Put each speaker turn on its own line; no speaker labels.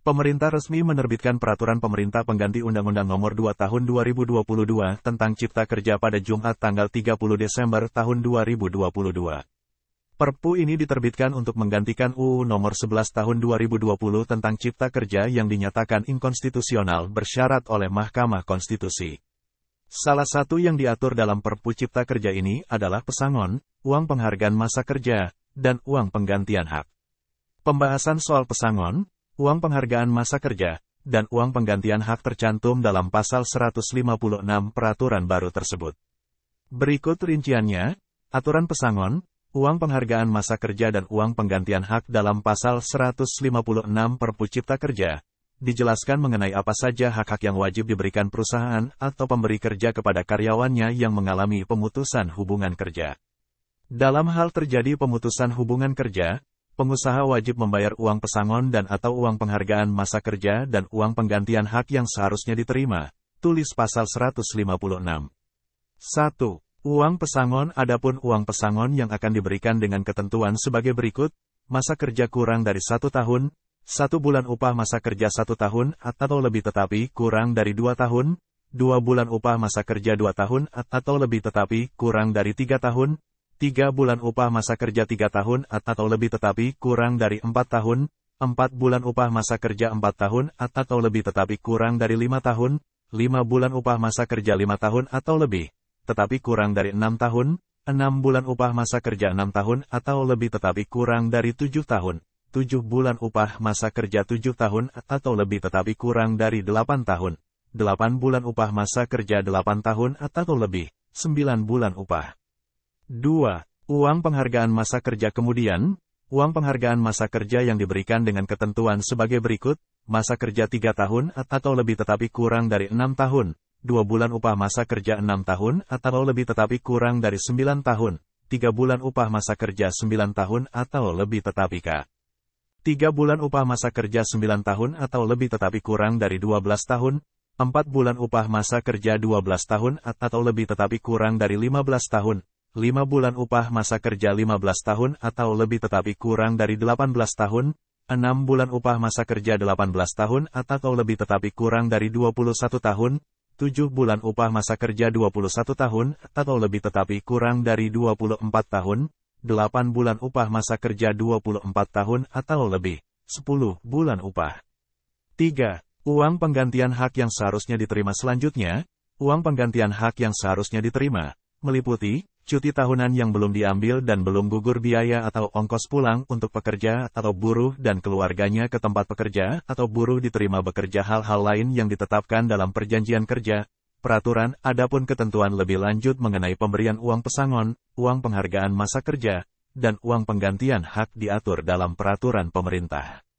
Pemerintah resmi menerbitkan peraturan pemerintah pengganti Undang-Undang Nomor 2 Tahun 2022 tentang Cipta Kerja pada Jumat tanggal 30 Desember tahun 2022. Perpu ini diterbitkan untuk menggantikan UU Nomor 11 Tahun 2020 tentang Cipta Kerja yang dinyatakan inkonstitusional bersyarat oleh Mahkamah Konstitusi. Salah satu yang diatur dalam Perpu Cipta Kerja ini adalah pesangon, uang penghargaan masa kerja, dan uang penggantian hak. Pembahasan soal pesangon, uang penghargaan masa kerja, dan uang penggantian hak tercantum dalam pasal 156 peraturan baru tersebut. Berikut rinciannya, aturan pesangon, uang penghargaan masa kerja dan uang penggantian hak dalam pasal 156 Perpu Cipta Kerja. Dijelaskan mengenai apa saja hak-hak yang wajib diberikan perusahaan atau pemberi kerja kepada karyawannya yang mengalami pemutusan hubungan kerja. Dalam hal terjadi pemutusan hubungan kerja, pengusaha wajib membayar uang pesangon dan atau uang penghargaan masa kerja dan uang penggantian hak yang seharusnya diterima. Tulis pasal 156. 1. Uang pesangon adapun uang pesangon yang akan diberikan dengan ketentuan sebagai berikut, masa kerja kurang dari satu tahun, satu bulan upah masa kerja satu tahun atau lebih tetapi kurang dari dua tahun, dua bulan upah masa kerja dua tahun atau lebih tetapi kurang dari tiga tahun, 3 bulan upah masa kerja 3 tahun atau lebih tetapi kurang dari 4 tahun, 4 bulan upah masa kerja 4 tahun atau lebih tetapi kurang dari 5 tahun, 5 bulan upah masa kerja 5 tahun atau lebih, tetapi kurang dari 6 tahun, 6 bulan upah masa kerja 6 tahun atau lebih tetapi kurang dari 7 tahun, 7 bulan upah masa kerja 7 tahun atau lebih tetapi kurang dari 8 tahun, 8 bulan upah masa kerja 8 tahun atau lebih, 9 bulan upah 2. Uang penghargaan masa kerja kemudian, uang penghargaan masa kerja yang diberikan dengan ketentuan sebagai berikut, masa kerja 3 tahun atau lebih tetapi kurang dari 6 tahun, 2 bulan upah masa kerja 6 tahun atau lebih tetapi kurang dari 9 tahun, 3 bulan upah masa kerja 9 tahun atau lebih tetapi k. 3 bulan upah masa kerja 9 tahun atau lebih tetapi kurang dari 12 tahun, 4 bulan upah masa kerja 12 tahun atau lebih tetapi kurang dari 15 tahun, 5 bulan upah masa kerja 15 tahun atau lebih tetapi kurang dari 18 tahun, 6 bulan upah masa kerja 18 tahun atau lebih tetapi kurang dari 21 tahun, 7 bulan upah masa kerja 21 tahun atau lebih tetapi kurang dari 24 tahun, 8 bulan upah masa kerja 24 tahun atau lebih, 10 bulan upah. 3. Uang penggantian hak yang seharusnya diterima selanjutnya, uang penggantian hak yang seharusnya diterima, meliputi, cuti tahunan yang belum diambil dan belum gugur biaya atau ongkos pulang untuk pekerja atau buruh dan keluarganya ke tempat pekerja atau buruh diterima bekerja hal-hal lain yang ditetapkan dalam perjanjian kerja, peraturan, adapun ketentuan lebih lanjut mengenai pemberian uang pesangon, uang penghargaan masa kerja, dan uang penggantian hak diatur dalam peraturan pemerintah.